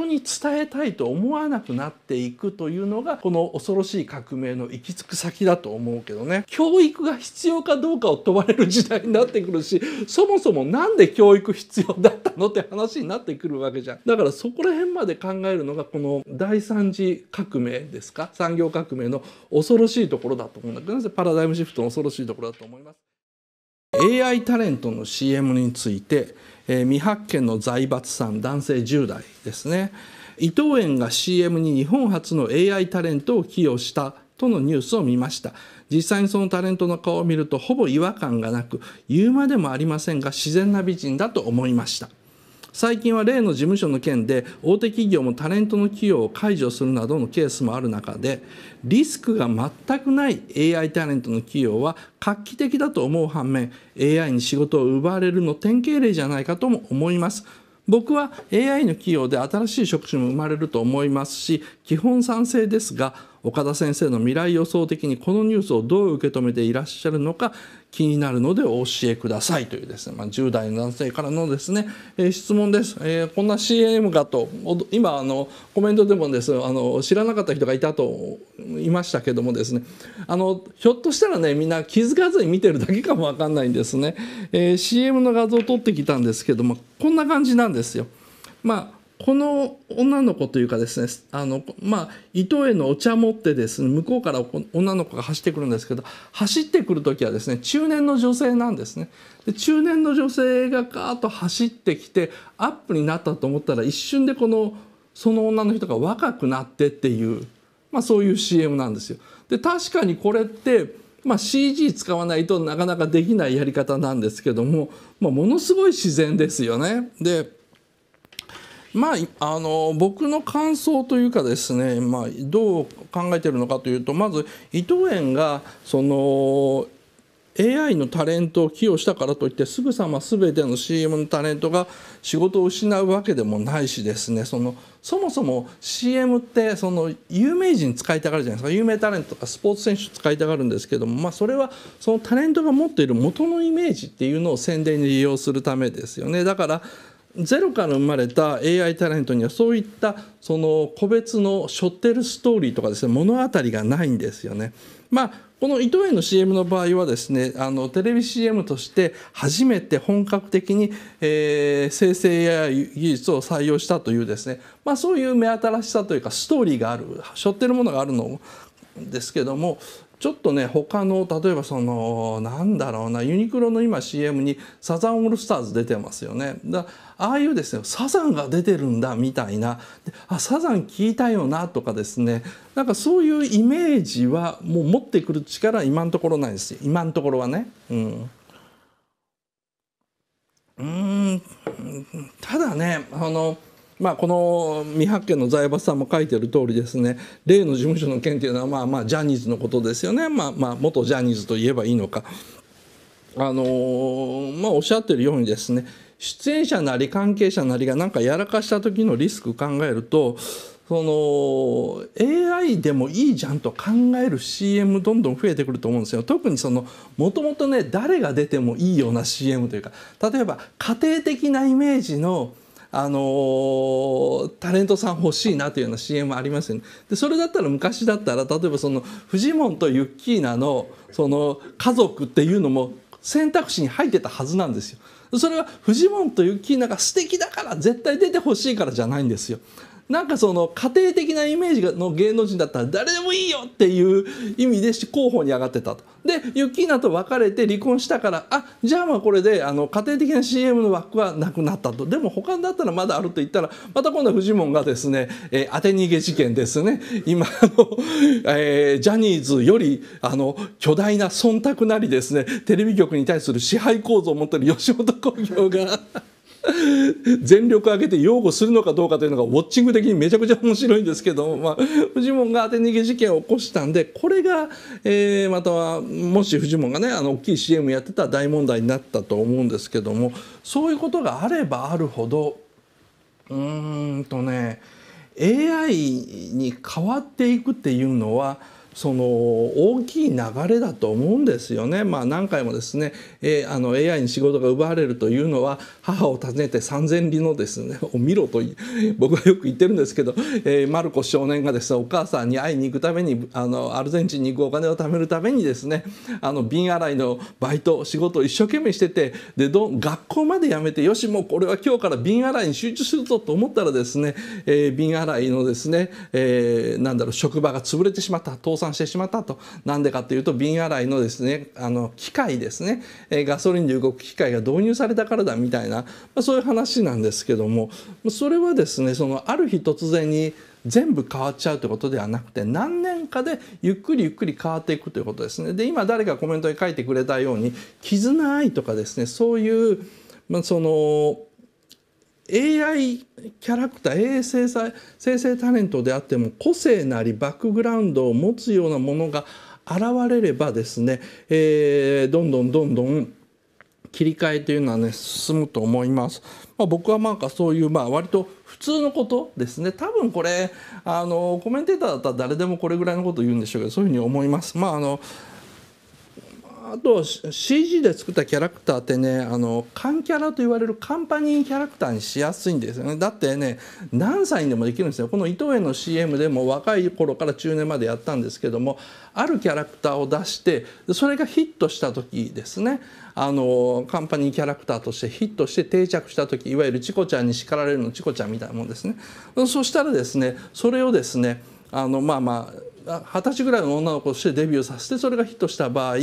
人に伝えたいと思わなくなっていくというのがこの恐ろしい革命の行き着く先だと思うけどね教育が必要かどうかを問われる時代になってくるしそもそも何で教育必要だったのって話になってくるわけじゃんだからそこら辺まで考えるのがこの第三次革命ですか産業革命の恐ろしいところだと思うんだけどなぜパラダイムシフトの恐ろしいところだと思います。AI タレントの CM についてえー、未発見の財閥さん男性10代ですね伊藤園が CM に日本初の AI タレントを起用したとのニュースを見ました実際にそのタレントの顔を見るとほぼ違和感がなく言うまでもありませんが自然な美人だと思いました最近は例の事務所の件で大手企業もタレントの企業を解除するなどのケースもある中でリスクが全くない AI タレントの企業は画期的だと思う反面 AI に仕事を奪われるの典型例じゃないかとも思います。僕は AI の企業で新しい職種も生まれると思いますし基本賛成ですが岡田先生の未来予想的にこのニュースをどう受け止めていらっしゃるのか気になるのでお教えくださいというですね、まあ、10代の男性からのですね、えー、質問です、えー、こんな CM かと今あのコメントでもですあの知らなかった人がいたといましたけどもですねあのひょっとしたらねみんな気づかずに見てるだけかも分かんないんですね、えー、CM の画像を撮ってきたんですけどもこんな感じなんですよ。まあこの女の子というかですねあの、まあ、伊藤のお茶持ってですね向こうから女の子が走ってくるんですけど走ってくる時はですね中年の女性なんですねで中年の女性がガーッと走ってきてアップになったと思ったら一瞬でこのその女の人が若くなってっていう、まあ、そういう CM なんですよ。で確かにこれってまあ、CG 使わないとなかなかできないやり方なんですけども、まあ、ものすごい自然ですよね。でまあ、あの僕の感想というかですね、まあ、どう考えてるのかというとまず伊藤園がその AI のタレントを寄与したからといってすぐさま全ての CM のタレントが仕事を失うわけでもないしですねそのそもそも CM ってその有名人使いたがるじゃないですか有名タレントとかスポーツ選手使いたがるんですけども、まあ、それはそのタレントが持っている元のイメージっていうのを宣伝に利用するためですよねだからゼロから生まれた AI タレントにはそういったその個別のショッテルストーリーとかですね物語がないんですよね。まあこの伊藤園の CM の場合はですねあのテレビ CM として初めて本格的に、えー、生成 AI 技術を採用したというですね、まあ、そういう目新しさというかストーリーがある背負ってるものがあるのですけども、ちょっとね他の例えばそのなんだろうなユニクロの今 CM にサザンオールスターズ出てますよねだああいうですねサザンが出てるんだみたいなあサザン聞いたよなとかですねなんかそういうイメージはもう持ってくる力は今のところないですよ今のところはねうんうんただねあのまあ、この未発見の財閥さんも書いてる通りですね例の事務所の件というのはまあまあジャニーズのことですよね、まあ、まあ元ジャニーズといえばいいのか、あのー、まあ、おっしゃってるようにですね出演者なり関係者なりが何かやらかした時のリスク考えるとその AI でもいいじゃんと考える CM どんどん増えてくると思うんですよ特にそのもともとね誰が出てもいいような CM というか例えば家庭的なイメージのあのー、タレントさん欲しいなというような CM ありますよね。でそれだったら昔だったら例えばそのフジモンとユッキーナのその家族っていうのも選択肢に入ってたはずなんですよ。それはフジモンとユッキーナが素敵だから絶対出てほしいからじゃないんですよ。なんかその家庭的なイメージの芸能人だったら誰でもいいよっていう意味で候補に上がってたと。でユッキーナと別れて離婚したからあじゃあまあこれであの家庭的な CM の枠はなくなったとでも他だったらまだあると言ったらまた今度はフジモンがですね、えー、当て逃げ事件ですね今あの、えー、ジャニーズよりあの巨大な忖度なりですねテレビ局に対する支配構造を持ってる吉本興業が。全力を挙げて擁護するのかどうかというのがウォッチング的にめちゃくちゃ面白いんですけど、まあ、フジモンが当て逃げ事件を起こしたんでこれが、えー、またはもしフジモンがねあの大きい CM やってたら大問題になったと思うんですけどもそういうことがあればあるほどうーんとね AI に変わっていくっていうのはその大きい流れだと思うんですよね。まあ、何回もですね、えー、あの AI に仕事が奪われるというのは母を訪ねて三千里のですね を見ろと僕はよく言ってるんですけど、えー、マルコ少年がですねお母さんに会いに行くためにあのアルゼンチンに行くお金を貯めるためにですねあの瓶洗いのバイト仕事を一生懸命しててでど学校まで辞めてよしもうこれは今日から瓶洗いに集中するぞと思ったらですね、えー、瓶洗いのですね、えー、なんだろう職場が潰れてしまった倒産産してしまったとなんでかというと瓶洗いのですねあの機械ですね、えガソリンで動く機械が導入されたからだみたいな、まそういう話なんですけどもそれはですねそのある日突然に全部変わっちゃうということではなくて何年かでゆっくりゆっくり変わっていくということですね。で今誰かコメントに書いてくれたように絆愛とかですねそういう、まあ、その AI キャラクター AI 生成生成タレントであっても個性なりバックグラウンドを持つようなものが現れればですね、えー、どんどんどんどん切り替えというのはね進むと思います。まあ、僕はなんかそういうまあ割と普通のことですね多分これあのコメンテーターだったら誰でもこれぐらいのこと言うんでしょうけどそういうふうに思います。まああのあと CG で作ったキャラクターってねあのキャラと言われるカンパニーキャラクターにしやすいんですよねだってね何歳にでもできるんですよこの伊藤園の CM でも若い頃から中年までやったんですけどもあるキャラクターを出してそれがヒットした時ですねあのカンパニーキャラクターとしてヒットして定着した時いわゆるチコちゃんに叱られるのチコちゃんみたいなもんですねそしたらですねそれをですねあのまあまあ二十歳ぐらいの女の子としてデビューさせてそれがヒットした場合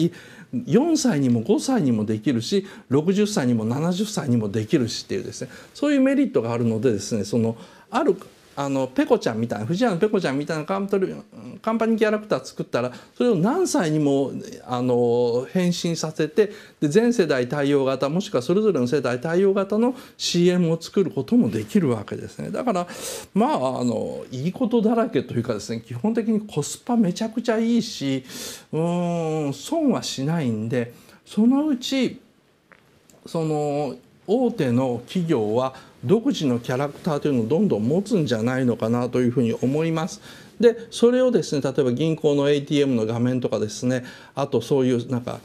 4歳にも5歳にもできるし60歳にも70歳にもできるしっていうですねそういうメリットがあるのでですねそのあるあのペコちゃんみたいな藤谷のペコちゃんみたいなカンリカンパニーキャラクター作ったらそれを何歳にもあの変身させてで全世代対応型もしくはそれぞれの世代対応型の CM を作ることもできるわけですねだからまああのいいことだらけというかですね基本的にコスパめちゃくちゃいいしうん損はしないんでそのうちその大手の企業は独自のキャラクターというのをどんどん持つんじゃないのかなというふうに思います。でそれをですね例えば銀行の ATM の画面とかですねあとそういうなんか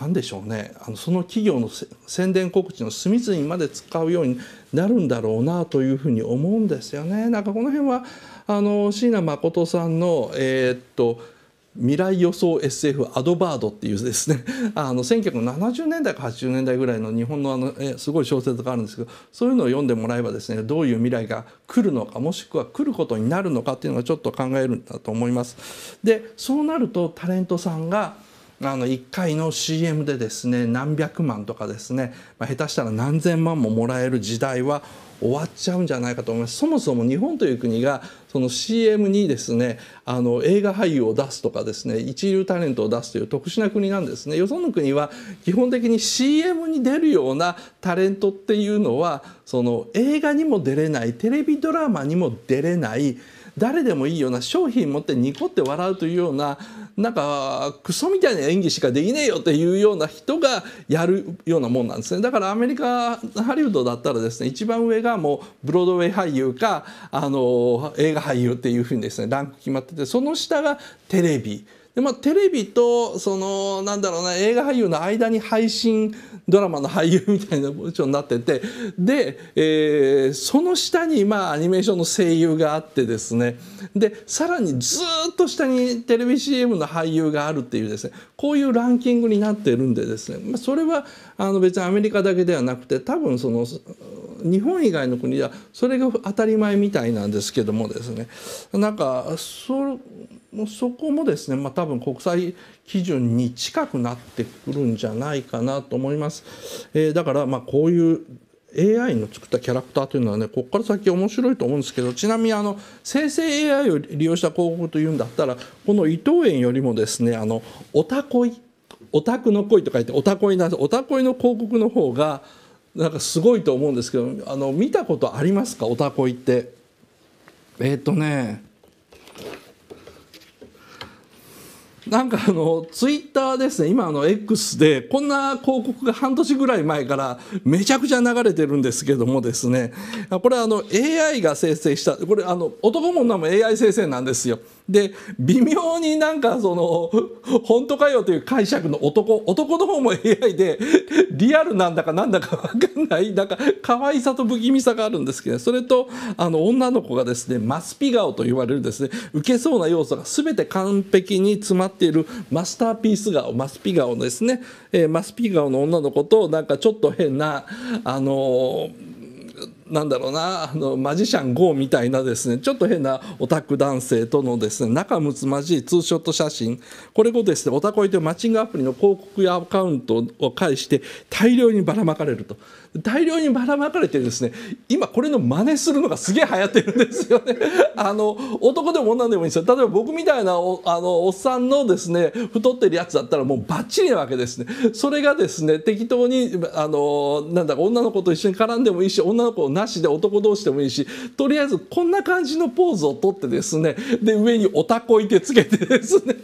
何でしょうねあのその企業の宣伝告知の隅々まで使うようになるんだろうなというふうに思うんですよね。なんかこの辺はあの椎名誠さんの、えー、っと未来予想 SF アドバードっていうですね あの1970年代か80年代ぐらいの日本のあのえすごい小説があるんですけどそういうのを読んでもらえばですねどういう未来が来るのかもしくは来ることになるのかっていうのがちょっと考えるんだと思います。でそうなるとタレントさんがあの1回の CM でですね何百万とかですね、まあ、下手したら何千万ももらえる時代は終わっちゃうんじゃないかと思いますそもそも日本という国がその CM にですねあの映画俳優を出すとかですね一流タレントを出すという特殊な国なんですねよその国は基本的に CM に出るようなタレントっていうのはその映画にも出れないテレビドラマにも出れない誰でもいいような商品持ってニコって笑うというようななんかクソみたいな演技しかできねえよっていうような人がやるようなもんなんですねだからアメリカハリウッドだったらですね一番上がもうブロードウェイ俳優かあの映画俳優っていうふうにですねランク決まっててその下がテレビでまあ、テレビとそのなんだろうな映画俳優の間に配信ドラマの俳優みたいなポジションになっててで、えー、その下にまあアニメーションの声優があってですねでさらにずっと下にテレビ CM の俳優があるっていうですねこういうランキングになってるんでですね、まあ、それはあの別にアメリカだけではなくて多分その日本以外の国ではそれが当たり前みたいなんですけどもですねなんかそそこもですね、まあ、多分国際基準に近くなってくるんじゃないかなと思います。えー、だからまあこういう AI の作ったキャラクターというのはねここから先面白いと思うんですけどちなみにあの生成 AI を利用した広告というんだったらこの伊藤園よりもですねあのおたこいおたくの恋と書いておたこいなおたこいの広告の方がなんかすごいと思うんですけどあの見たことありますかおたこいってえっ、とねなんかあのツイッターですね今あの X でこんな広告が半年ぐらい前からめちゃくちゃ流れてるんですけどもですねこれあの AI が生成したこれあの男も女も AI 生成なんですよ。で微妙になんかその本当かよという解釈の男男の方も AI でリアルなんだかなんだか分かんないなんか可愛さと不気味さがあるんですけど、それとあの女の子がですねマスピ顔と言われるですね受けそうな要素が全て完璧に詰まっているマスターピース顔マスピ顔ですね、えマスピ顔の女の子となんかちょっと変なあのーなんだろうなあのマジシャン GO みたいなですねちょっと変なオタク男性とのですね仲睦まじいツーショット写真これをですねオタコイというマッチングアプリの広告やアカウントを介して大量にばらまかれると大量にばらまかれてですね今これの真似するのがすげえ流行ってるんですよね あの男でも女でもいいんですよ例えば僕みたいなおあのおっさんのですね太ってるやつだったらもうバッチリなわけですねそれがですね適当にあのなんだか女の子と一緒に絡んでもいいし女の子をなしで男同士でもいいしとりあえずこんな感じのポーズをとってですねで上におたこいてつけてですね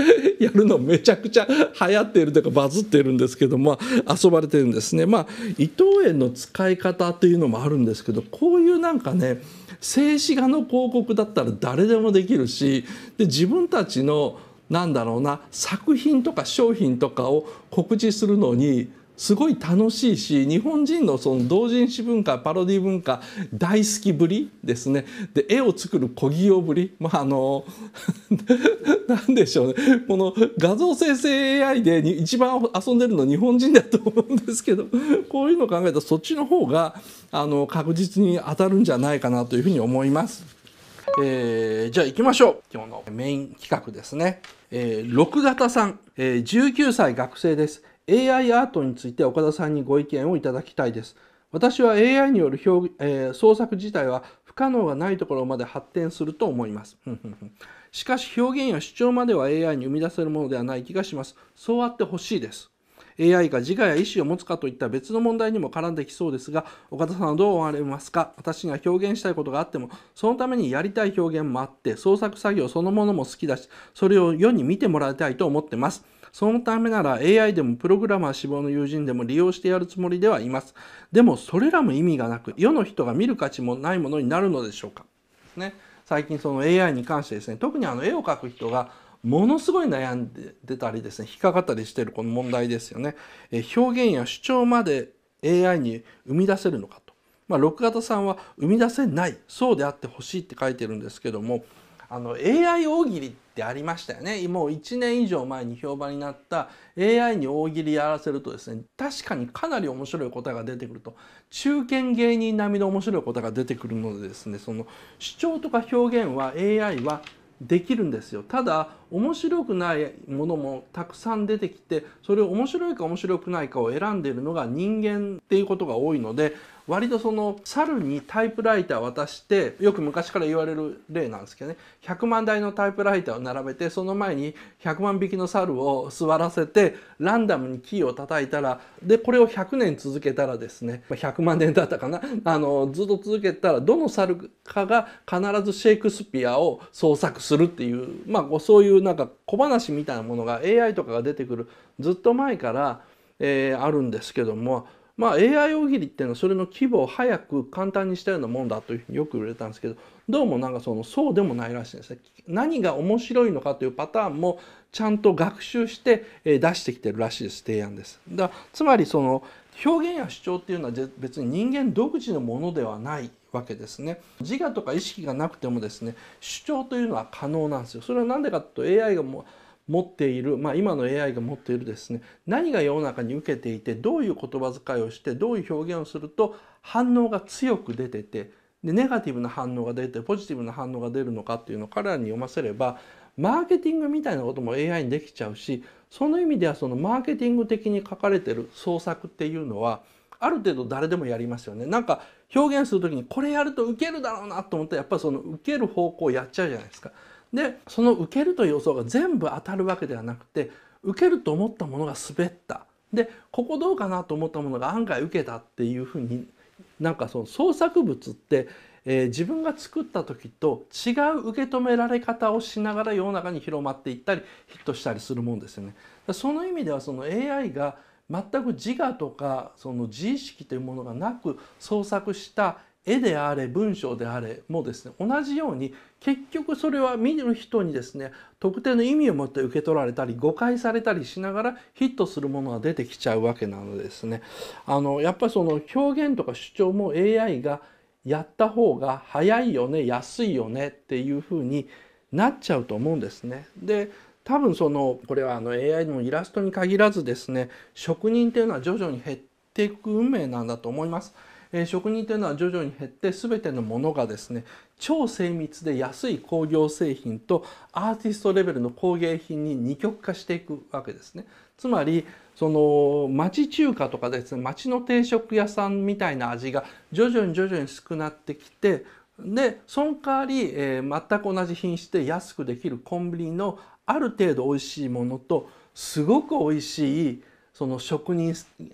やるのめちゃくちゃ流行っているというかバズっているんですけども遊ばれてるんですねまあ伊藤園の使い方というのもあるんですけどこういうなんかね静止画の広告だったら誰でもできるしで自分たちのなんだろうな作品とか商品とかを告知するのにすごい楽しいし日本人のその同人誌文化パロディ文化大好きぶりですねで絵を作る小木用ぶりまああの何 でしょうねこの画像生成 AI で一番遊んでるの日本人だと思うんですけどこういうのを考えたらそっちの方があの確実に当たるんじゃないかなというふうに思います。えー、じゃあ行きましょう今日のメイン企画ですね、えー、6型さん、えー、19歳学生です AI アートについて岡田さんにご意見をいただきたいです。私は AI による表、えー、創作自体は不可能がないところまで発展すると思います。しかし表現や主張までは AI に生み出せるものではない気がします。そうあってほしいです。AI が自我や意思を持つかといった別の問題にも絡んできそうですが、岡田さんはどう思われますか私が表現したいことがあっても、そのためにやりたい表現もあって、創作作業そのものも好きだし、それを世に見てもらいたいと思ってます。そのためなら AI でもプログラマー志望の友人でも利用してやるつもりではいます。でもそれらも意味がなく、世の人が見る価値もないものになるのでしょうか。ね、最近その AI に関してですね、特にあの絵を描く人がものすごい悩んでたりですね、引っかかったりしてるこの問題ですよね。え表現や主張まで AI に生み出せるのかと。まあ、6型さんは生み出せない、そうであってほしいって書いてるんですけども、あの AI 大喜利ってありましたよねもう1年以上前に評判になった AI に大喜利やらせるとですね確かにかなり面白い答えが出てくると中堅芸人並みの面白い答えが出てくるのでですねその主張とか表現は AI はできるんですよただ面白くないものもたくさん出てきてそれを面白いか面白くないかを選んでいるのが人間っていうことが多いので割とその猿にタイプライター渡してよく昔から言われる例なんですけどね100万台のタイプライターを並べてその前に100万匹の猿を座らせてランダムにキーを叩いたらでこれを100年続けたらですね100万年だったかなあのずっと続けたらどの猿かが必ずシェイクスピアを創作するっていうまあそういうなんか小話みたいなものが AI とかが出てくるずっと前から、えー、あるんですけどもまあ、AI 大喜利っていうのはそれの規模を早く簡単にしたようなもんだというふうによく言われたんですけどどうもなんかそのそうでもないらしいんですね。何が面白いのかというパターンもちゃんと学習して出してきてるらしいです提案です。だつまりその表現や主張っていうのは別に人間独自のものではないわけですね自我とか意識がなくてもですね主張というのは可能なんですよそれは何でかというと AI がもう持っている、まあ、今の AI が持っているですね何が世の中に受けていてどういう言葉遣いをしてどういう表現をすると反応が強く出ててでネガティブな反応が出てポジティブな反応が出るのかっていうのを彼らに読ませればマーケティングみたいなことも AI にできちゃうしその意味ではそのマーケティング的に書かれてる創作っていうのはある程度誰でもやりますよねなんか表現する時にこれやるとウケるだろうなと思ったらやっぱりそのウケる方向をやっちゃうじゃないですか。でその受けるという予想が全部当たるわけではなくて受けると思ったものが滑ったでここどうかなと思ったものが案外受けたっていうふうになんかその創作物って、えー、自分が作った時と違う受け止められ方をしながら世の中に広まっていったりヒットしたりするもんですよね。その意味ではその AI が全く自我とかその自意識というものがなく創作した絵であれ文章であれもですね同じように結局それは見る人にですね特定の意味を持って受け取られたり誤解されたりしながらヒットするものが出てきちゃうわけなのですね。あのやっぱりその表現とか主張も AI がやった方が早いよね安いよねっていうふうになっちゃうと思うんですね。で多分そのこれはあの AI のイラストに限らずですね職人っていうのは徐々に減っていく運命なんだと思います。えー、職人というのは徐々に減って全てのものがですね超精密で安い工業製品とアーティストレベルの工芸品に二極化していくわけですね。つまりその町中華とかですね町の定食屋さんみたいな味が徐々に徐々に少なってきてでその代わり、えー、全く同じ品質で安くできるコンビニのある程度美味しいものとすごく美味しいその職人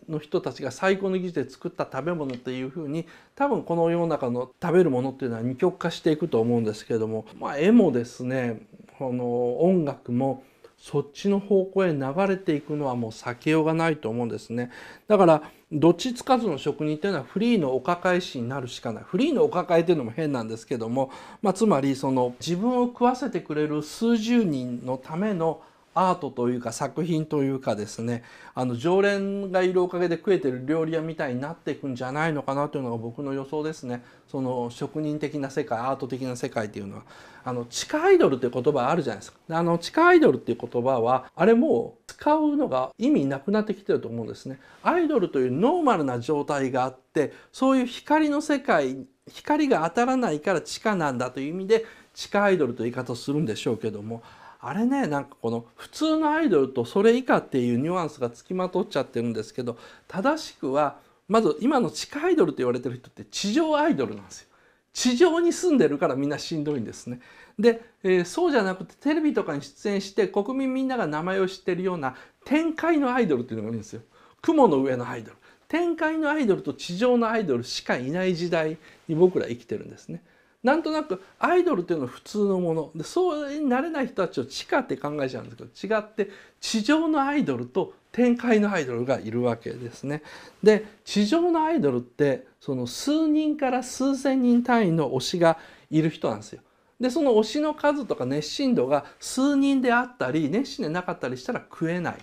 の人たちが最高の技術で作った食べ物っていうふうに多分この世の中の食べるものっていうのは二極化していくと思うんですけども、まあ、絵もですねこの音楽もそっちの方向へ流れていくのはもう避けようがないと思うんですねだからどっちつかずの職人っていうのはフリーのお抱え師になるしかないフリーのお抱えっていうのも変なんですけども、まあ、つまりその自分を食わせてくれる数十人のためのアートというか作品というかですねあの常連がいるおかげで食えてる料理屋みたいになっていくんじゃないのかなというのが僕の予想ですねその職人的な世界アート的な世界っていうのはあの地下アイドルって言葉あるじゃないですかであの地下アイドルっていう言葉はあれもう使うのが意味なくなってきてると思うんですねアイドルというノーマルな状態があってそういう光の世界光が当たらないから地下なんだという意味で地下アイドルという言い方をするんでしょうけどもあれねなんかこの普通のアイドルとそれ以下っていうニュアンスがつきまとっちゃってるんですけど正しくはまず今の地下アイドルと言われてる人って地上アイドルなんですよ。地上に住んでるからみんなしんどいんですね。で、えー、そうじゃなくてテレビとかに出演して国民みんなが名前を知ってるような展開のアイドルっていうのがいるんですよ。雲の上のアイドル。展開のアイドルと地上のアイドルしかいない時代に僕ら生きてるんですね。なんとなくアイドルっていうのは普通のものでそうになれない人たちを地下って考えちゃうんですけど違って地上のアイドルと天界のアイドルがいるわけですね。で地上のアイドルってその数人から数千人単位の推しがいる人なんですよ。でその推しの数とか熱心度が数人であったり熱心でなかったりしたら食えない。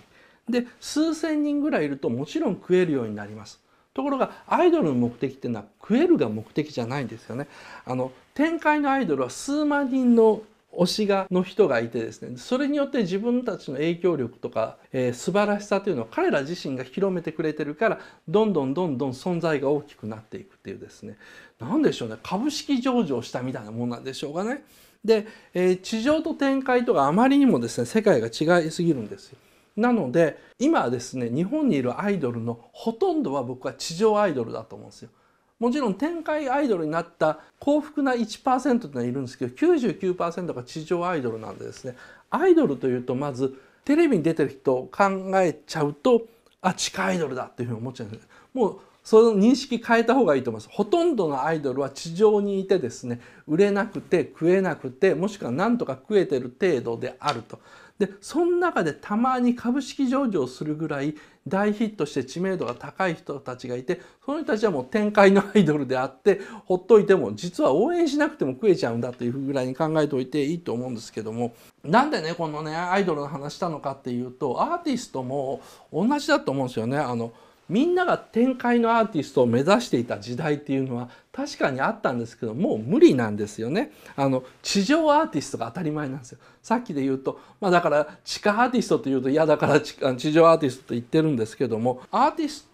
で数千人ぐらいいるともちろん食えるようになります。ところがアイドルの目的っていうのは食えるが目的じゃないんですよね。あの展開のアイドルは数万人の推しがの人がいてですねそれによって自分たちの影響力とか、えー、素晴らしさというのを彼ら自身が広めてくれてるからどんどんどんどん存在が大きくなっていくっていうですね何でしょうね株式上場したみたいなもんなんでしょうかね。で、えー、地上と展開とかあまりにもですね世界が違いすぎるんですよ。なので今ですね日本にいるアイドルのほとんどは僕は地上アイドルだと思うんですよ。もちろん展開アイドルになった幸福な1%ってのはいるんですけど99%が地上アイドルなんでですねアイドルというとまずテレビに出てる人を考えちゃうとあ地下アイドルだっていうふうに思っちゃうんですもうその認識変えた方がいいと思いますほとんどのアイドルは地上にいてですね売れなくて食えなくてもしくは何とか食えてる程度であると。でその中でたまに株式上場するぐらい大ヒットして知名度が高い人たちがいてその人たちはもう展開のアイドルであってほっといても実は応援しなくても食えちゃうんだというぐらいに考えておいていいと思うんですけどもなんでねこのねアイドルの話したのかっていうとアーティストも同じだと思うんですよね。あのみんなが展開のアーティストを目指していた時代っていうのは確かにあったんですけどもう無理なんですよねあの地上アーティストが当たり前なんですよさっきで言うとまあだから地下アーティストというと嫌だから地上アーティストと言ってるんですけどもアーティス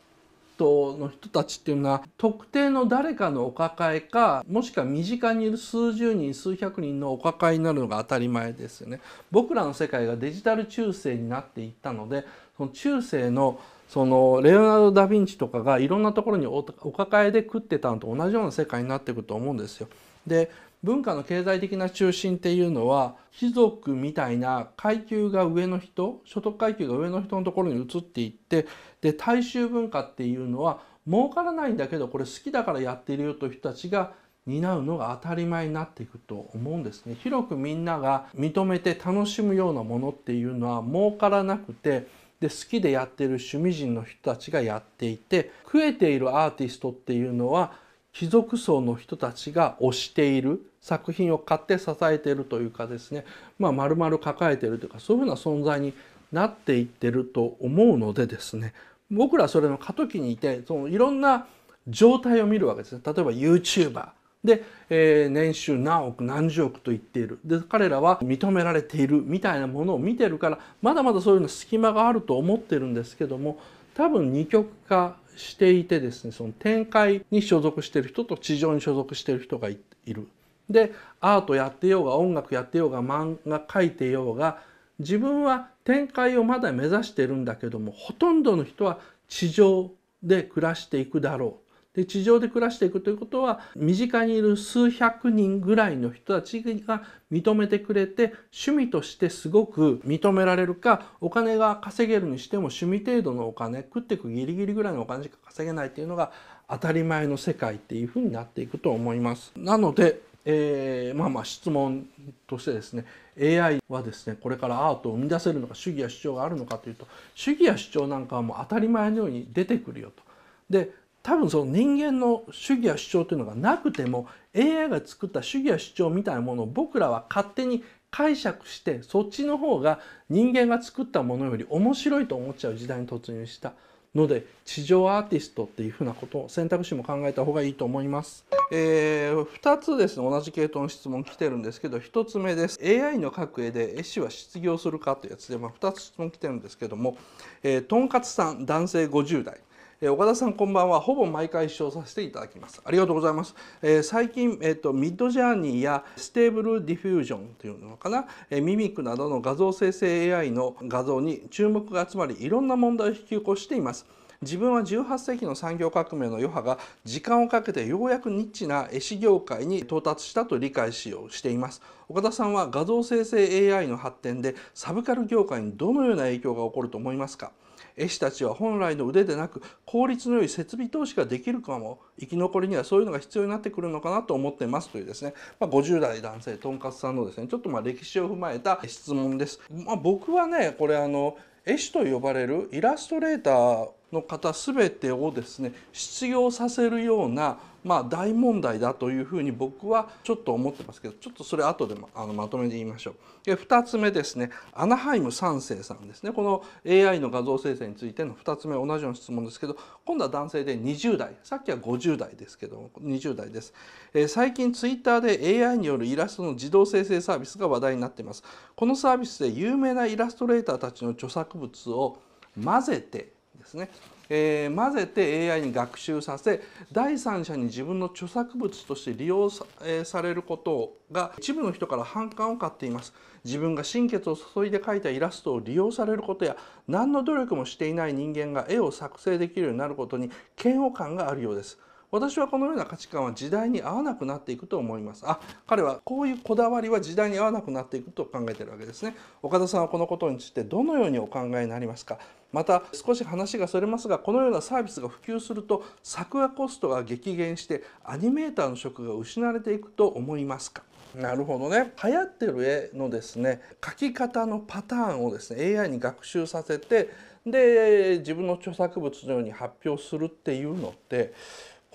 トの人たちっていうのは特定の誰かのお抱えかもしくは身近にいる数十人数百人のお抱えになるのが当たり前ですよね僕らの世界がデジタル中世になっていったのでその中世のそのレオナルド・ダ・ヴィンチとかがいろんなところにお抱えで食ってたのと同じような世界になってくると思うんですよ。で文化の経済的な中心っていうのは貴族みたいな階級が上の人所得階級が上の人のところに移っていってで大衆文化っていうのは儲からないんだけどこれ好きだからやってるよという人たちが担うのが当たり前になっていくと思うんですね。広くみんなが認めて楽しむようなものっていうのは儲からなくてで好きでやってる趣味人の人たちがやっていて食えているアーティストっていうのは貴族層の人たちが推している作品を買って支えているというかですねまあ丸々抱えているというかそういうふうな存在になっていってると思うのでですね僕らそれの過渡期にいてそのいろんな状態を見るわけですね例えば YouTuber で、えー、年収何億何十億と言っているで彼らは認められているみたいなものを見てるからまだまだそういうの隙間があると思ってるんですけども多分二極化していてですねその展開に所属してる人と地上に所属してる人がいる。でアートやってようが音楽やってようが漫画描いてようが自分は展開をまだ目指してるんだけどもほとんどの人は地上で暮らしていくだろうで地上で暮らしていくということは身近にいる数百人ぐらいの人たちが認めてくれて趣味としてすごく認められるかお金が稼げるにしても趣味程度のお金食ってくギリギリぐらいのお金しか稼げないっていうのが当たり前の世界っていうふうになっていくと思います。なのでえー、まあまあ質問としてですね AI はですねこれからアートを生み出せるのか主義や主張があるのかというと主義や主張なんかはもう当たり前のように出てくるよと。で多分その人間の主義や主張というのがなくても AI が作った主義や主張みたいなものを僕らは勝手に解釈してそっちの方が人間が作ったものより面白いと思っちゃう時代に突入したので地上アーティストっていうふうなことを選択肢も考えた方がいいと思います。えー、2つですね同じ系統の質問来てるんですけど1つ目です AI の各絵で絵師は失業するかというやつで、まあ、2つ質問来てるんですけども、えー、とんかつさん男性50代えー、岡田さんこんばんはほぼ毎回視聴させていただきますありがとうございます、えー、最近、えーと、ミッドジャーニーやステーブルディフュージョンというのかな、えー、ミミックなどの画像生成 AI の画像に注目が集まりいろんな問題を引き起こしています自分は18世紀の産業革命の余波が時間をかけてようやくニッチな絵師業界に到達したと理解しようしています岡田さんは画像生成 AI の発展でサブカル業界にどのような影響が起こると思いますか絵師たちは本来の腕でなく効率の良い設備投資ができるかも生き残りにはそういうのが必要になってくるのかなと思ってますというですね、まあ、50代男性とんかつさんのですねちょっとまあ歴史を踏まえた質問です。まあ、僕はねこれあの絵師と呼ばれるイラストレーターの方全てをですね失業させるような、まあ、大問題だというふうに僕はちょっと思ってますけどちょっとそれ後でもあのまとめて言いましょう。で2つ目ですねアナハイム3世さんですねこの AI の画像生成についての2つ目同じような質問ですけど今度は男性で20代さっきは50代ですけども20代です、えー、最近 Twitter で AI によるイラストの自動生成サービスが話題になっていますこのサービスで有名なイラストレーターたちの著作物を混ぜてですね、えー、混ぜて AI に学習させ第三者に自分の著作物として利用さ,、えー、されることが一部の人から反感を買っています自分が心血を注いで描いたイラストを利用されることや何の努力もしていない人間が絵を作成できるようになることに嫌悪感があるようです私はこのような価値観は時代に合わなくなっていくと思いますあ彼はこういうこだわりは時代に合わなくなっていくと考えてるわけですね岡田さんはこのことについてどのようにお考えになりますかまた少し話がそれますがこのようなサービスが普及すると作画コストが激減してアニメーターの職が失われていくと思いますかなるほどね流行ってる絵のですね描き方のパターンをですね AI に学習させてで自分の著作物のように発表するっていうのって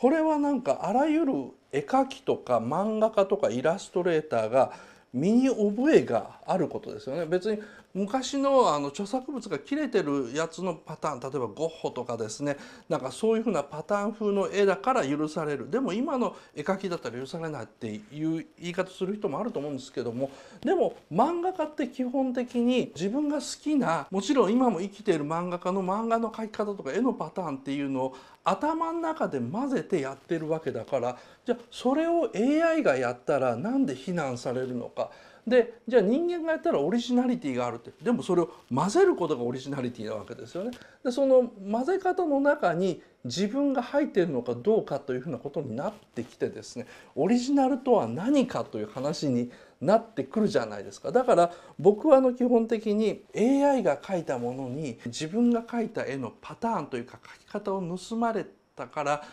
これはなんかあらゆる絵描きとか漫画家とかイラストレーターが身に覚えがあることですよね別に昔のあの著作物が切れてるやつのパターン例えばゴッホとかですねなんかそういうふうなパターン風の絵だから許されるでも今の絵描きだったら許されないっていう言い方する人もあると思うんですけどもでも漫画家って基本的に自分が好きなもちろん今も生きている漫画家の漫画の描き方とか絵のパターンっていうのを頭の中で混ぜてやってるわけだからじゃあそれを AI がやったらなんで非難されるのか。でじゃあ人間がやったらオリジナリティがあるってでもそれを混ぜることがオリジナリティなわけですよね。でその混ぜ方の中に自分が入っているのかどうかというふうなことになってきてですねオリジナルとは何かという話になってくるじゃないですかだから僕はあの基本的に AI が描いたものに自分が描いた絵のパターンというか描き方を盗まれてったから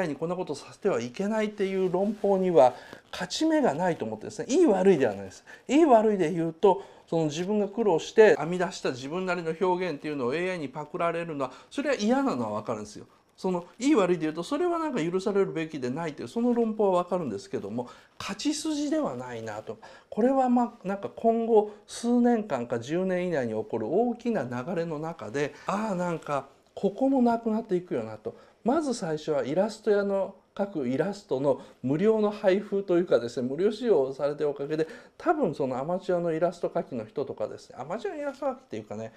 AI にこんなことさせてはいけないっていう論法には勝ち目がないと思ってですねいい悪いではないです。いい悪いで言うとその自分が苦労して編み出した自分なりの表現っていうのを AI にパクられるのはそれは嫌なのは分かるんですよ。そのいい悪いで言うとそれはなんか許されるべきでないというその論法は分かるんですけども勝ち筋ではないなとこれはまあなんか今後数年間か10年以内に起こる大きな流れの中でああなんかここもなくなっていくよなとまず最初はイラスト屋の各イラストの無料の配布というかですね無料使用されておかげで多分そのアマチュアのイラスト描きの人とかですねアマチュアのイラスト描きっていうかね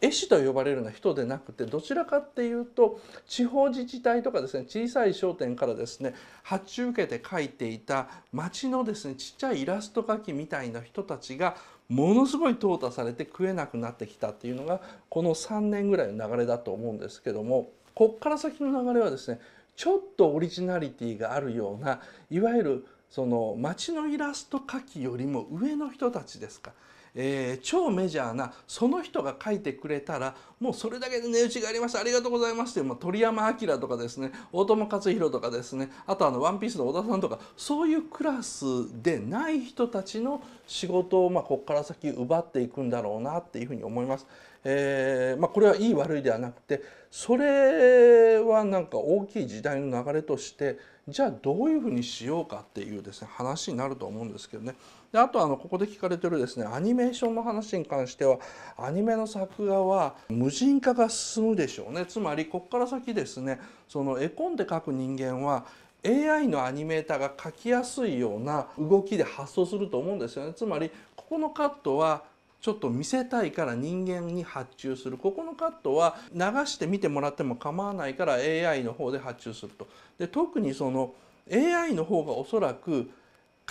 絵師と呼ばれるような人でなくてどちらかっていうと地方自治体とかですね小さい商店からですね発注受けて描いていた町のですねちっちゃいイラスト描きみたいな人たちがものすごい淘汰されて食えなくなってきたっていうのがこの3年ぐらいの流れだと思うんですけども。こっから先の流れはですねちょっとオリジナリティがあるようないわゆるその街のイラスト描きよりも上の人たちですかえー、超メジャーなその人が書いてくれたらもうそれだけで値打ちがありましたありがとうございますという、まあ、鳥山明とかですね大友克洋とかですねあとあの「ワンピースの小田さんとかそういうクラスでない人たちの仕事を、まあ、ここから先奪っていくんだろうなっていうふうに思います。えーまあ、これはいい悪いではなくてそれはなんか大きい時代の流れとしてじゃあどういうふうにしようかっていうですね話になると思うんですけどね。であとあのここで聞かれてるですねアニメーションの話に関してはアニメの作画は無人化が進むでしょうねつまりここから先ですねその絵コンで描く人間は AI のアニメーターが描きやすいような動きで発想すると思うんですよねつまりここのカットはちょっと見せたいから人間に発注するここのカットは流して見てもらっても構わないから AI の方で発注すると。で特にその AI の方がおそらく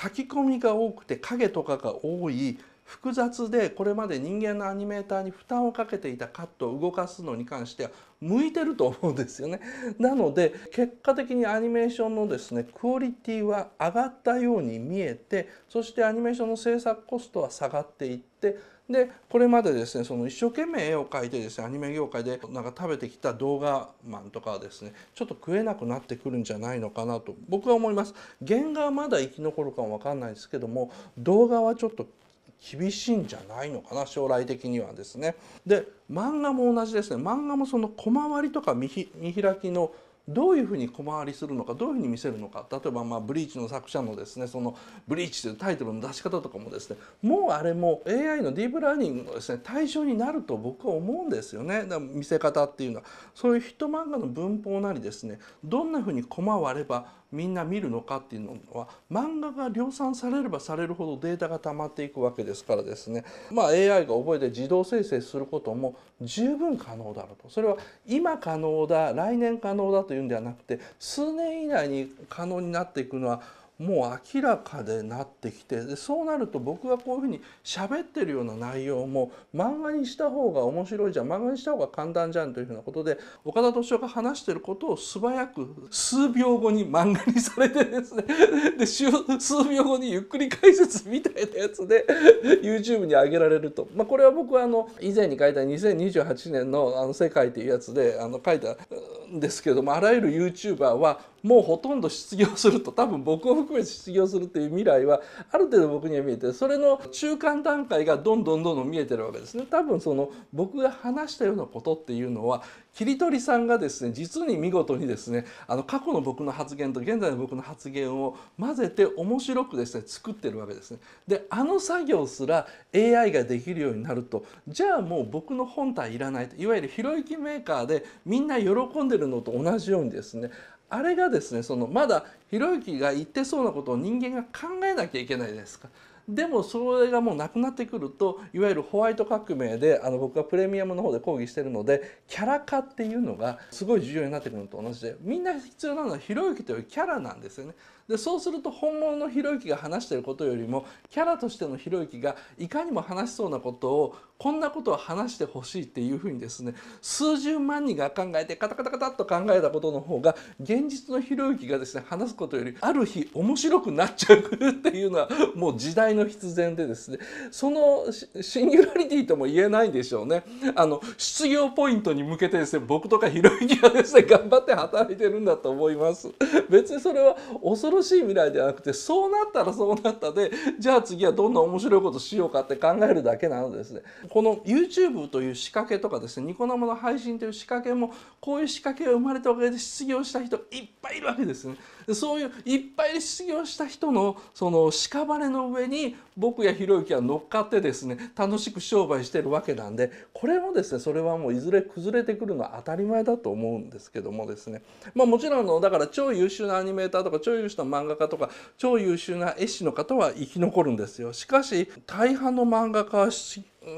書き込みが多くて影とかが多い複雑でこれまで人間のアニメーターに負担をかけていたカットを動かすのに関しては向いてると思うんですよね。なので結果的にアニメーションのですねクオリティは上がったように見えてそしてアニメーションの制作コストは下がっていってでこれまでですねその一生懸命絵を描いてですねアニメ業界でなんか食べてきた動画マンとかはですねちょっと食えなくなってくるんじゃないのかなと僕は思います。原画はまだ生き残るかも分かんないですけども動画はちょっと厳しいんじゃないのかな将来的にはですね。で漫画も同じですね漫画もその小回りとか見開きのどういうふうに小回りするのかどういうふうに見せるのか例えばまあブリーチの作者のですねそのブリーチというタイトルの出し方とかもですねもうあれも AI のディープラーニングのですね対象になると僕は思うんですよねだから見せ方っていうのはそういうヒット漫画の文法なりですねどんなふうに駒をればみんな見るのかっていうのは漫画が量産されればされるほどデータが溜まっていくわけですからですね、まあ、AI が覚えて自動生成することも十分可能だろうとそれは今可能だ来年可能だというんではなくて数年以内に可能になっていくのはもう明らかでなってきてでそうなると僕がこういうふうに喋ってるような内容も漫画にした方が面白いじゃん漫画にした方が簡単じゃんというふうなことで岡田敏夫が話してることを素早く数秒後に漫画にされてですね で数秒後にゆっくり解説みたいなやつで YouTube に上げられると、まあ、これは僕はあの以前に書いた2028年の「あの世界」っていうやつであの書いたんですけどもあらゆる YouTuber はもうほとんど失業すると多分僕を含含て失業するっていう未来はある程度僕には見えてそれの中間段階がどんどんどんどん見えてるわけですね。多分その僕が話したようなことっていうのは切り取りさんがですね実に見事にですねあの過去の僕の発言と現在の僕の発言を混ぜて面白くですね作ってるわけですね。であの作業すら AI ができるようになるとじゃあもう僕の本体いらないといわゆるひろゆきメーカーでみんな喜んでるのと同じようにですねあれがですねそのまだひろゆきが言ってそうなことを人間が考えなきゃいけないですか。でもそれがもうなくなってくるといわゆるホワイト革命であの僕はプレミアムの方で講義してるのでキャラ化っていうのがすごい重要になってくるのと同じでみんな必要なのはひろゆきというキャラなんですよね。でそうすると本物のひろゆきが話してることよりもキャラとしてのひろゆきがいかにも話しそうなことをこんなことを話してほしいっていうふうにですね数十万人が考えてカタカタカタっと考えたことの方が現実のひろゆきがですね話すことよりある日面白くなっちゃうっていうのはもう時代の必然でですねそのシンギュラリティとも言えないでしょうね。あの失業ポイントに向けてですね僕とかひろゆきがですね頑張って働いてるんだと思います。別にそれは恐ろ楽しい未来ではなくてそうなったらそうなったでじゃあ次はどんな面白いことしようかって考えるだけなのですねこの YouTube という仕掛けとかですねニコ生の配信という仕掛けもこういう仕掛けが生まれたおかげで失業した人いっぱいいるわけですね。でそういういっぱい失業した人のその屍の上に僕やひろゆきは乗っかってですね楽しく商売してるわけなんでこれもですねそれはもういずれ崩れてくるのは当たり前だと思うんですけどもですねまあもちろんのだから超優秀なアニメーターとか超優秀な漫画家とか超優秀な絵師の方は生き残るんですよ。しかし大半の漫画家は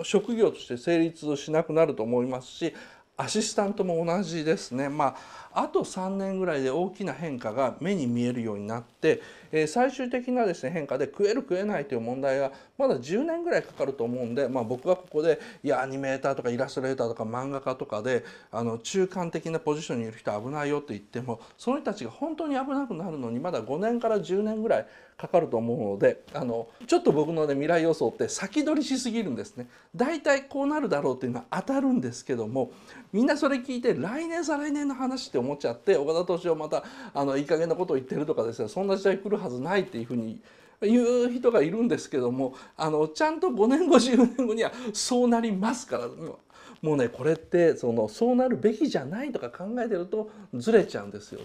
職業として成立しなくなると思いますしアシスタントも同じですね。まああと3年ぐらいで大きな変化が目に見えるようになって、え最終的なですね変化で食える食えないという問題がまだ10年ぐらいかかると思うんで、まあ、僕はここでいやアニメーターとかイラストレーターとか漫画家とかであの中間的なポジションにいる人危ないよって言ってもその人たちが本当に危なくなるのにまだ5年から10年ぐらいかかると思うのであのちょっと僕の、ね、未来予想って先取りしすぎるんですね。大体こうなるだろうっていうのは当たるんですけどもみんなそれ聞いて来年再来年の話って思っちゃって岡田敏夫またあのいい加減なことを言ってるとかですねそんな時代来るはずないっていうふうにいう人がいるんですけどもあのちゃんと5年後10年後にはそうなりますからもうねこれってそのそうなるべきじゃないとか考えてるとずれちゃうんですよ。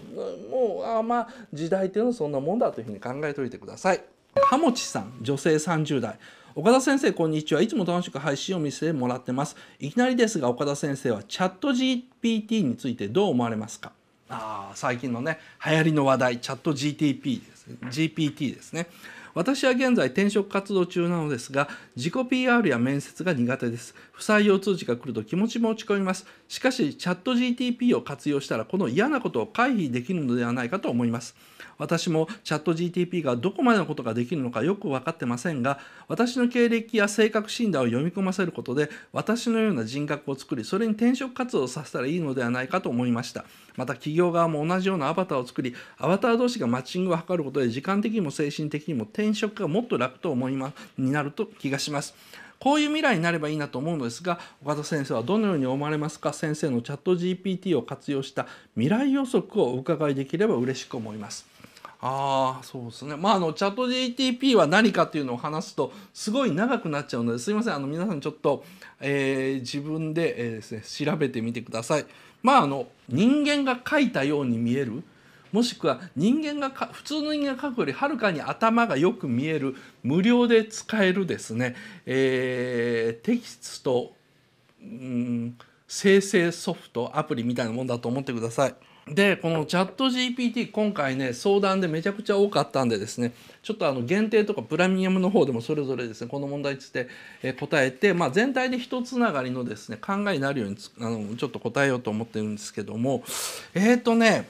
もうあまあ時代っていうのはそんなもんだというふうに考えておいてください。ハモさん女性30代岡田先生、こんにちは。いつも楽しく配信を見せてもらってます。いきなりですが、岡田先生はチャット GPT についてどう思われますかあ最近のね、流行りの話題、チャット GTP です、ね、GPT ですね。私は現在転職活動中なのですが自己 PR や面接が苦手です不採用通知が来ると気持ちも落ち込みます。しかし、チャット GTP を活用したら、この嫌なことを回避できるのではないかと思います。私もチャット GTP がどこまでのことができるのかよく分かってませんが、私の経歴や性格診断を読み込ませることで、私のような人格を作り、それに転職活動させたらいいのではないかと思いました。また、企業側も同じようなアバターを作り、アバター同士がマッチングを図ることで、時間的にも精神的にも転職がもっと楽と思いま、になると気がします。こういう未来になればいいなと思うのですが岡田先生はどのように思われますか先生のチャット GPT を活用した未来予測をお伺いできれば嬉しく思います。ああそうですねまああのチャット GTP は何かっていうのを話すとすごい長くなっちゃうのですいませんあの皆さんちょっと、えー、自分で,、えーですね、調べてみてください。まああの人間が書いたように見えるもしくは人間が普通の人間が書くよりはるかに頭がよく見える無料で使えるですね、えー、テキスト、うん、生成ソフトアプリみたいなもんだと思ってください。でこのチャット GPT 今回ね相談でめちゃくちゃ多かったんでですねちょっとあの限定とかプレミアムの方でもそれぞれですねこの問題について、え答えて、まあ、全体で一つながりのですね考えになるようにあのちょっと答えようと思ってるんですけどもえっ、ー、とね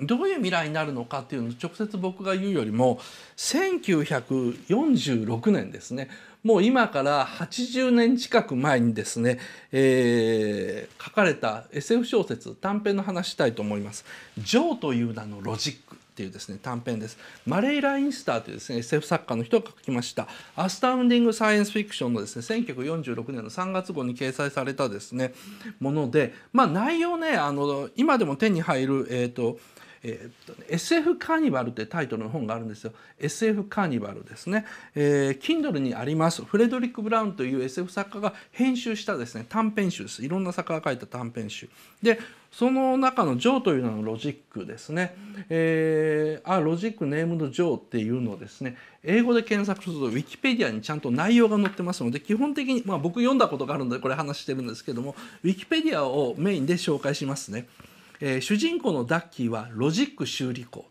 どういう未来になるのかっていうのを直接僕が言うよりも1946年ですねもう今から80年近く前にですね、えー、書かれた SF 小説短編の話したいと思います。ジョーという名のロジックっていうですね短編ですマレー・ラインスターというですね SF 作家の人が書きました「アスタウンディング・サイエンス・フィクション」のですね1946年の3月号に掲載されたですねものでまあ内容ねあの今でも手に入るえっ、ー、とえー、SF カーニバルってタイトルの本があるんですよ。SF カーニバルですね。えー、Kindle にあります。フレドリック・ブラウンという SF 作家が編集したですね、短編集です。いろんな作家が書いた短編集。で、その中のジョーというのはロジックですね。えー、あ、ロジックネームのジョーっていうのをですね、英語で検索すると Wikipedia にちゃんと内容が載ってますので、基本的に、まあ僕読んだことがあるのでこれ話してるんですけども、Wikipedia をメインで紹介しますね。えー、主人公のダッキーはロジック修理工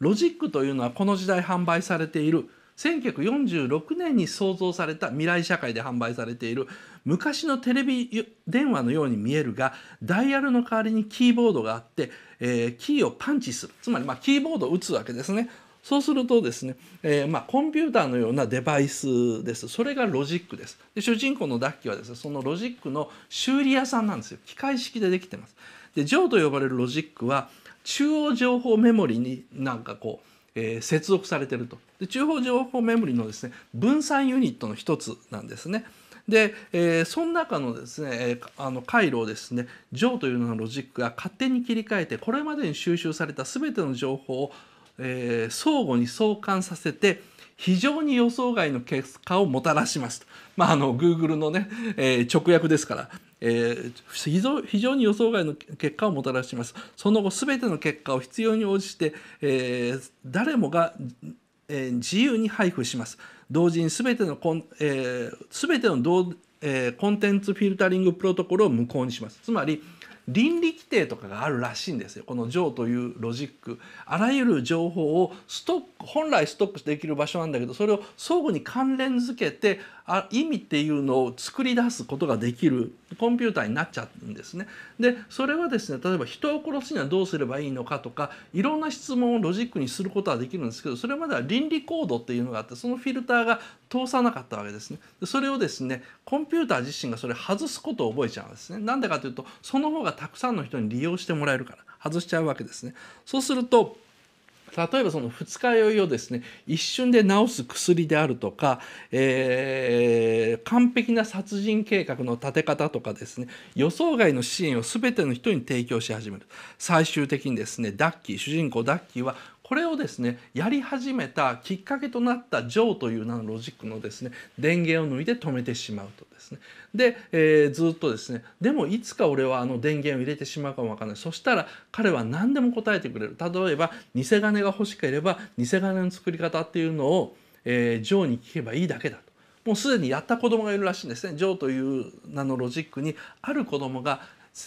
ロジックというのはこの時代販売されている1946年に創造された未来社会で販売されている昔のテレビ電話のように見えるがダイヤルの代わりにキーボードがあって、えー、キーをパンチするつまりまあキーボードを打つわけですねそうするとですね、えー、まあコンピューターのようなデバイスですそれがロジックですで主人公のダッキーはですねそのロジックの修理屋さんなんですよ機械式でできてますで j a と呼ばれるロジックは中央情報メモリになんかこう、えー、接続されてるとで中央情報メモリのですね分散ユニットの一つなんですね。で、えー、その中のですね、あの回路をですねジョーというののロジックが勝手に切り替えてこれまでに収集された全ての情報を、えー、相互に相関させて非常に予想外の結果をもたらしますと。まあ、あの Google のね、えー、直訳ですからえー、非常に予想外の結果をもたらしますその後全ての結果を必要に応じて、えー、誰もが、えー、自由に配布します同時に全てのコン、えー、全ての同、えー、コンテンツフィルタリングプロトコルを無効にしますつまり倫理規定とかがあるらしいんですよこの「情」というロジックあらゆる情報をストック本来ストックできる場所なんだけどそれを相互に関連づけてあ意味っていうのを作り出すことができるコンピューターになっちゃうんですね。でそれはですね例えば人を殺すにはどうすればいいのかとかいろんな質問をロジックにすることはできるんですけどそれまでは倫理コードっていうのがあってそのフィルターが通さなかったわけですね。でそれをですねコンピューター自身がそれ外すことを覚えちゃうんですね。なんでかというとその方がたくさんの人に利用してもらえるから外しちゃうわけですね。そうすると例えばその二日酔いをですね一瞬で治す薬であるとか、えー、完璧な殺人計画の立て方とかですね予想外の支援を全ての人に提供し始める最終的にですねダッキー主人公ダッキーはこれをですねやり始めたきっかけとなった「ジョー」という名のロジックのですね電源を抜いて止めてしまうとですねで、えー、ずっとですねでもいつか俺はあの電源を入れてしまうかもわからないそしたら彼は何でも答えてくれる例えば偽金が欲しければ偽金の作り方っていうのを、えー、ジョーに聞けばいいだけだと。もうすでにやった子供がいるらしいんですね。ジョーという名のロジックにある子供が、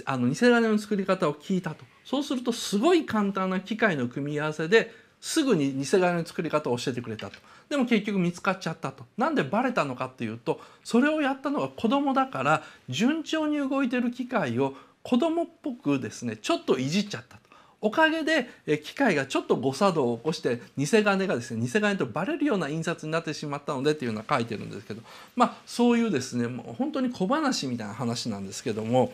あの偽金の作り方を聞いたとそうするとすごい簡単な機械の組み合わせですぐに偽金の作り方を教えてくれたとでも結局見つかっちゃったとなんでバレたのかっていうとそれをやったのは子供だから順調に動いてる機械を子供っぽくですねちょっといじっちゃったと。おかげで機械がちょっと誤作動を起こして偽金がですね偽金とバレるような印刷になってしまったのでっていうのは書いてるんですけどまあそういうですねもう本当に小話みたいな話なんですけども。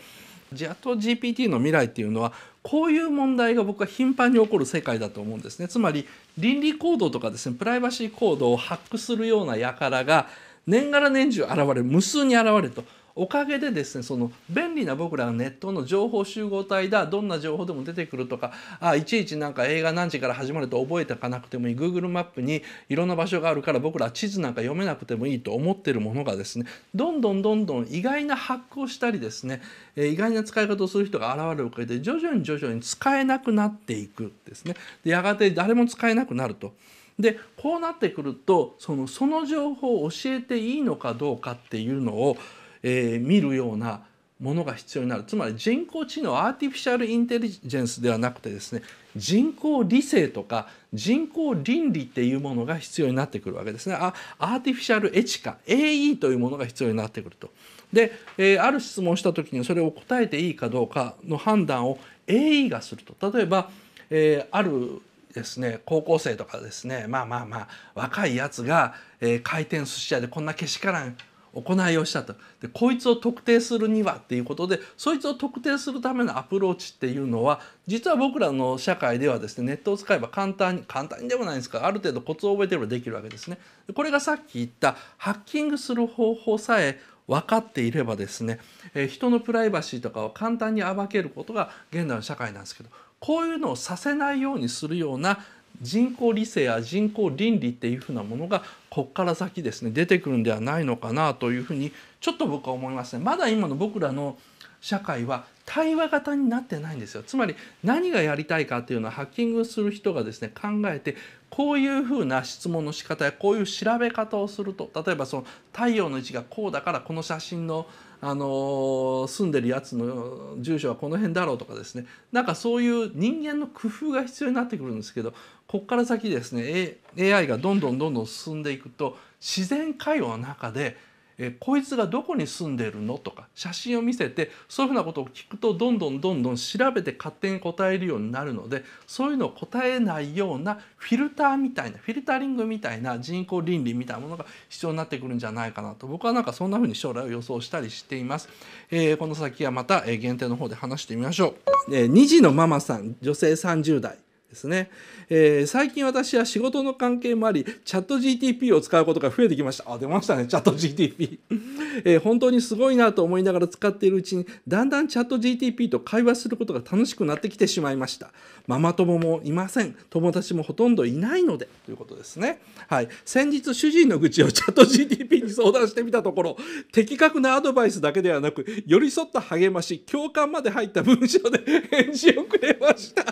チャット GPT の未来っていうのはこういう問題が僕は頻繁に起こる世界だと思うんですねつまり倫理行動とかですねプライバシー行動をハックするような輩が年がら年中現れ無数に現れるとおかげでですねその便利な僕らがネットの情報集合体だどんな情報でも出てくるとかあいちいちなんか映画何時から始まると覚えてかなくてもいい Google マップにいろんな場所があるから僕ら地図なんか読めなくてもいいと思ってるものがですねどんどんどんどん意外な発行したりですね意外な使い方をする人が現れるおかげで徐々に徐々に使えなくなっていくですねでやがて誰も使えなくなると。でこうなってくるとそのその情報を教えていいのかどうかっていうのをえー、見るようなものが必要になるつまり人工知能アーティフィシャルインテリジェンスではなくてですね人工理性とか人工倫理っていうものが必要になってくるわけですねあアーティフィシャルエチカ AE というものが必要になってくると。で、えー、ある質問した時にそれを答えていいかどうかの判断を AE がすると例えば、えー、あるですね高校生とかですねまあまあまあ若いやつが、えー、回転寿司屋でこんなけしからん行いをしたとでこいつを特定するにはっていうことでそいつを特定するためのアプローチっていうのは実は僕らの社会ではですねネットを使えば簡単に簡単にでもないんですがある程度コツを覚えてればできるわけですね。これがさっき言ったハッキングする方法さえ分かっていればですね、え人のプライバシーとかを簡単に暴けることが現代の社会なんですけどこういうのをさせないようにするような人工理性や人工倫理っていうふうなものがこっから先ですね出てくるんではないのかなというふうにちょっと僕は思いますね。まだ今の僕らの社会は対話型になってないんですよつまり何がやりたいかっていうのはハッキングする人がですね考えてこういうふうな質問の仕方やこういう調べ方をすると例えばその太陽の位置がこうだからこの写真のあの住んでるやつの住所はこの辺だろうとかですねなんかそういう人間の工夫が必要になってくるんですけどこっから先ですね AI がどんどんどんどん進んでいくと自然会話の中でえこいつがどこに住んでるのとか写真を見せてそういうふうなことを聞くとどんどんどんどん調べて勝手に答えるようになるのでそういうのを答えないようなフィルターみたいなフィルタリングみたいな人工倫理みたいなものが必要になってくるんじゃないかなと僕はなんかそんなふうに将来を予想したりしています。えー、この先はまた、え限定の方で話してみましょう。えー、2児のママさん女性30代ですね、えー、最近私は仕事の関係もありチャット GTP を使うことが増えてきましたあ出ましたねチャット GTP、えー、本当にすごいなと思いながら使っているうちにだんだんチャット GTP と会話することが楽しくなってきてしまいましたママ友もいません友達もほとんどいないのでということですねはい先日主人の愚痴をチャット GTP に相談してみたところ的確なアドバイスだけではなく寄り添った励まし共感まで入った文章で返事をくれました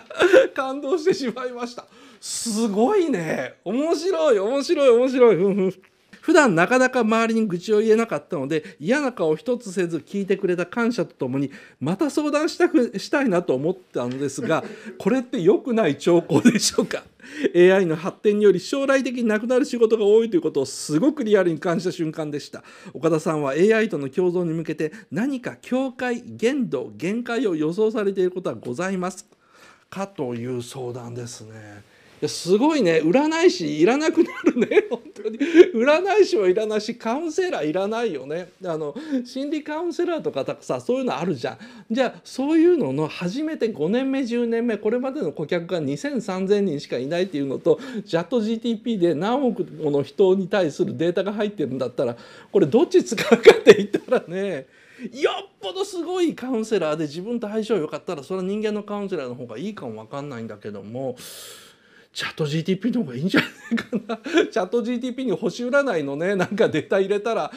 感動しててしまいましたすごいね面白い面白い面白いふんふん普段なかなか周りに愚痴を言えなかったので嫌な顔一つせず聞いてくれた感謝とともにまた相談したくしたいなと思ったのですが これって良くない兆候でしょうか AI の発展により将来的になくなる仕事が多いということをすごくリアルに感じた瞬間でした岡田さんは AI との共存に向けて何か境界限度限界を予想されていることはございますかという相談ですね。いやすごいね占い師いらなくなるね 本当に占い師はいらないしカウンセラーいらないよねあの心理カウンセラーとかさそういうのあるじゃんじゃあそういうのの初めて5年目10年目これまでの顧客が20003000人しかいないっていうのとチャット g t p で何億もの人に対するデータが入ってるんだったらこれどっち使うかって言ったらねよっぽどすごいカウンセラーで自分と相性良かったらそれは人間のカウンセラーの方がいいかも分かんないんだけどもチャット GTP の方がいいんじゃないかな。チャット GTP に星占いのね、なんかデータ入れたら、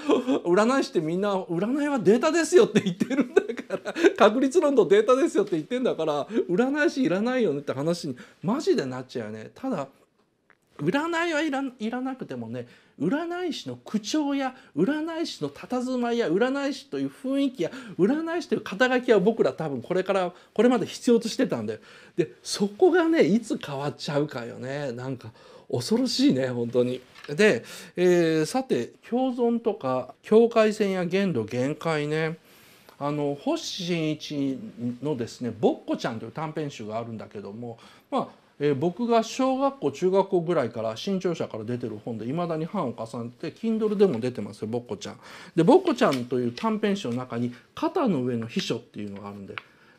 占いしてみんな、占いはデータですよって言ってるんだから、確率論とデータですよって言ってんだから、占い師いらないよねって話に、マジでなっちゃうよね。ただ、占いはいらなくてもね占い師の口調や占い師の佇まいや占い師という雰囲気や占い師という肩書きは僕ら多分これからこれまで必要としてたんででそこがねいつ変わっちゃうかよねなんか恐ろしいね本当に。で、えー、さて共存とか境界線や限度限界ねあの星新一のですね「ぼっこちゃん」という短編集があるんだけどもまあえー、僕が小学校中学校ぐらいから新潮社から出てる本でいまだに版を重ねて Kindle でも出てますよ「ぼっこちゃん」で「ぼっこちゃん」という短編集の中に「肩の上の秘書」っていうのがあるんで。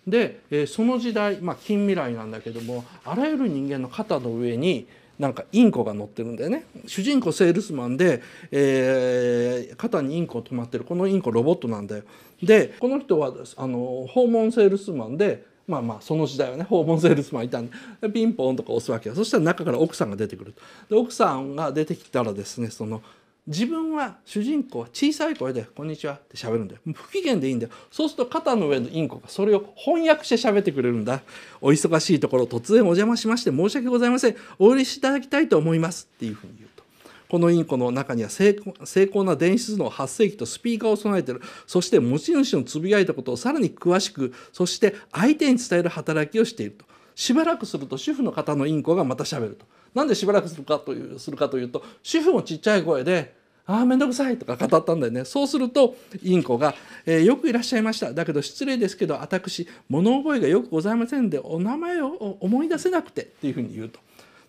で、えー、その時代、まあ、近未来なんだけどもあらゆる人間の肩の上になんかインコが乗ってるんだよね主人公セールスマンで、えー、肩にインコ止まってるこのインコロボットなんだよでこの人はあの訪問セールスマンでまあまあその時代はね訪問セールスマンいたんでピンポンとか押すわけよそしたら中から奥さんが出てくるとで奥さんが出てきたらですねその自分は主人公は小さい声で「こんにちは」って喋るんだよ不機嫌でいいんだよそうすると肩の上のインコがそれを翻訳して喋ってくれるんだお忙しいところ突然お邪魔しまして申し訳ございませんお許しいただきたいと思いますっていうふうに言うこのインコの中には精巧な電子頭脳発生器とスピーカーを備えているそして持ち主のつぶやいたことをさらに詳しくそして相手に伝える働きをしているとしばらくすると主婦の方のインコがまたしゃべるとなんでしばらくするかというするかというと主婦もちっちゃい声でああ面倒くさいとか語ったんだよねそうするとインコが、えー、よくいらっしゃいましただけど失礼ですけど私物覚えがよくございませんでお名前を思い出せなくて」っていうふうに言うと。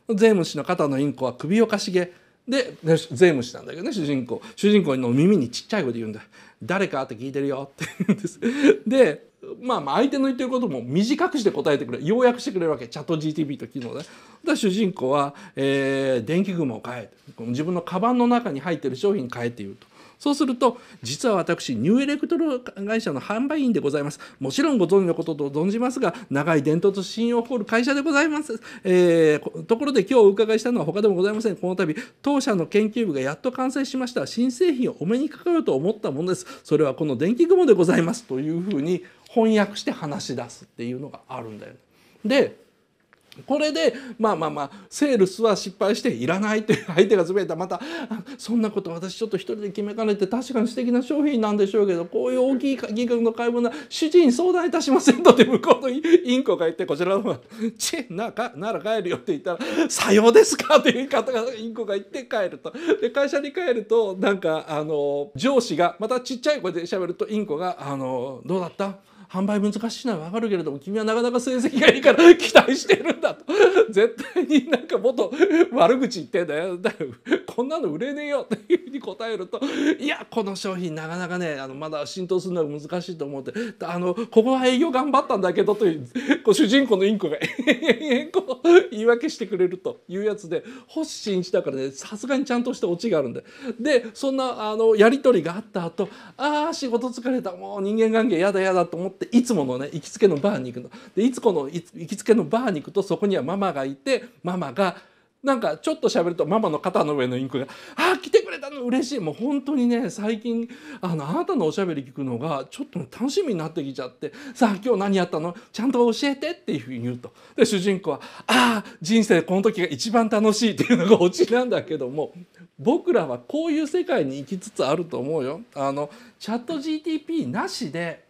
税務士の方のインコは首をかしげで、税務士なんだけどね主人公主人公の耳にちっちゃい声で言うんだ「誰か?」って聞いてるよって言うんです。でまあ、相手の言ってることも短くして答えてくれ要約してくれるわけチャット GTP と機能で。だ主人公は、えー、電気雲を買え自分のカバンの中に入ってる商品買えって言うと。そうすると実は私ニューエレクトロ会社の販売員でございますもちろんご存知のことと存じますが長い伝統と信用を誇る会社でございます、えー、ところで今日お伺いしたのは他でもございませんこの度当社の研究部がやっと完成しました新製品をお目にかかろうと思ったものですそれはこの電気雲でございますというふうに翻訳して話し出すっていうのがあるんだよ、ね。でこれでまあまあまあセールスは失敗していらないという相手がずれたまたそんなこと私ちょっと一人で決めかねて確かに素敵な商品なんでしょうけどこういう大きい銀額の買い物は主治医に相談いたしませんとで向こうのインコが言ってこちらの方が「ちなかなら帰るよ」って言ったら「さようですか」という方がインコが言って帰るとで会社に帰るとなんかあの上司がまたちっちゃい声で喋るとインコが「あのどうだった?」販売難しいのは分かるけれども君はなかなか成績がいいから期待してるんだと 絶対になんかもっと悪口言ってんだよ だこんなの売れねえよっていうふうに答えるといやこの商品なかなかねあのまだ浸透するのは難しいと思ってあのここは営業頑張ったんだけどという こう主人公のインコが延々こう言い訳してくれるというやつで星新一だからねさすがにちゃんとしたオチがあるんででそんなあのやり取りがあった後ああ仕事疲れたもう人間関係やだやだと思っていつものね行きつけのバーに行くの。でいつこの行きつけのバーに行くとそこにはママがいてママがなんかちょっと喋るとママの肩の上のインクが「ああ来てくれたの嬉しい」もう本当にね最近あのあなたのおしゃべり聞くのがちょっと、楽しみになってきちゃって「さあ今日何やったのちゃんと教えて」っていうふうに言うとで主人公は「ああ人生この時が一番楽しい」っていうのがオチなんだけども僕らはこういう世界に行きつつあると思うよ。あのチャット GTP なしで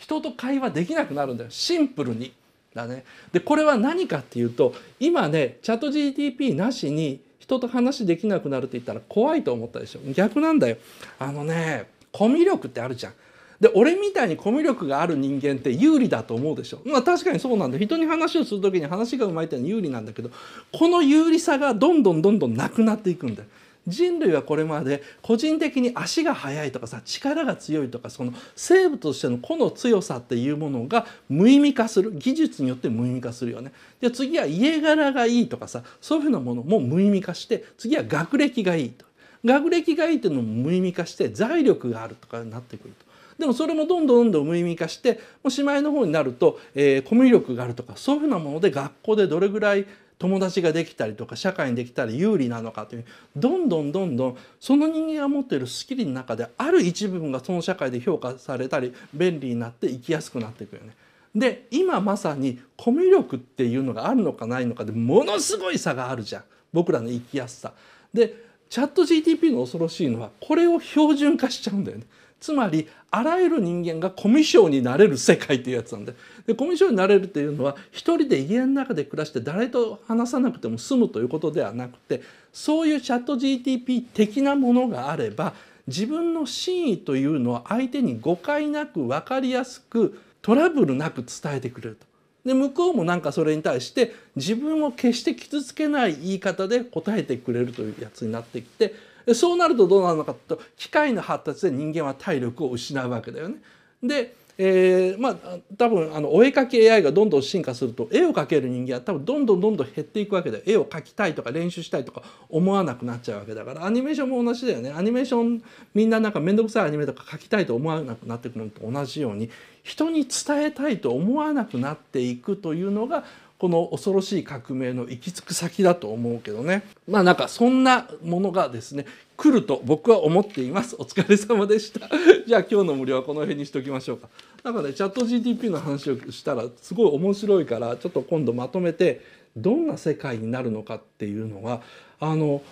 人と会話できなくなるんだよシンプルに。だね、でこれは何かっていうと今ねチャット GTP なしに人と話できなくなるって言ったら怖いと思ったでしょ逆なんだよあのねコミュ力ってあるじゃんで俺みたいにコミュ力がある人間って有利だと思うでしょまあ確かにそうなんだ人に話をする時に話がうまいっていうのは有利なんだけどこの有利さがどんどんどんどんなくなっていくんだよ人類はこれまで個人的に足が速いとかさ力が強いとかその生物としての個の強さっていうものが無意味化する技術によって無意味化するよね。で次は家柄がいいとかさそういうふうなものも無意味化して次は学歴がいいと。学歴がいいっていうのも無意味化して財力があるとかになってくると。でもそれもどんどんどんどん無意味化してうしまいの方になると、えー、コミュ力があるとかそういうふうなもので学校でどれぐらい友達ができたりとか社会にできたり有利なのかというどんどんどんどんその人間が持っているスキルの中である一部分がその社会で評価されたり便利になって生きやすくなっていくよね。で今まさにコミュ力っていうのがあるのかないのかでものすごい差があるじゃん僕らの生きやすさ。でチャット GTP の恐ろしいのはこれを標準化しちゃうんだよね。つまりあらゆる人間がコミュ障になれる世界っていうやつなんででコミュ障になれるっていうのは一人で家の中で暮らして誰と話さなくても済むということではなくてそういうチャット GTP 的なものがあれば自分の真意というのは相手に誤解なく分かりやすくトラブルなく伝えてくれると。で向こうもなんかそれに対して自分を決して傷つけない言い方で答えてくれるというやつになってきてでそうなるとどうなるのかと機械の発達で人間は体力を失うわけだよね。でえー、まあ多分あのお絵描き AI がどんどん進化すると絵を描ける人間は多分どんどんどんどん減っていくわけで絵を描きたいとか練習したいとか思わなくなっちゃうわけだからアニメーションも同じだよねアニメーションみんななんか面倒くさいアニメとか描きたいと思わなくなってくるのと同じように人に伝えたいと思わなくなっていくというのがこの恐ろしい革命の行き着く先だと思うけどねまあなんかそんなものがですね来ると僕は思っていますお疲れ様でした じゃあ今日の無料はこの辺にしておきましょうかなんかねチャット GTP の話をしたらすごい面白いからちょっと今度まとめてどんな世界になるのかっていうのはあの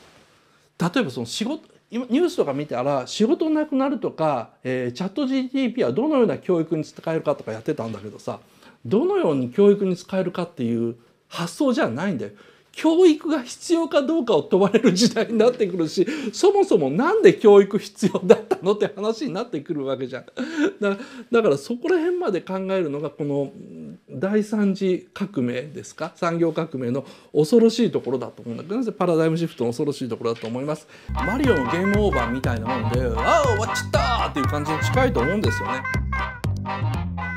例えばその仕事今ニュースとか見たら仕事なくなるとか、えー、チャット GTP はどのような教育に使えるかとかやってたんだけどさどのように教育に使えるかっていう発想じゃないんだよ。教育が必要かどうかを問われる時代になってくるしそもそも何で教育必要だったのって話になってくるわけじゃん。だからそこら辺まで考えるのがこの第三次革命ですか産業革命の恐ろしいところだと思うんだけどなぜパラダイムシフトの恐ろしいところだと思います。マリオのゲームオーバーみたいなもんで「ああ終わっちゃった!」っていう感じに近いと思うんですよね。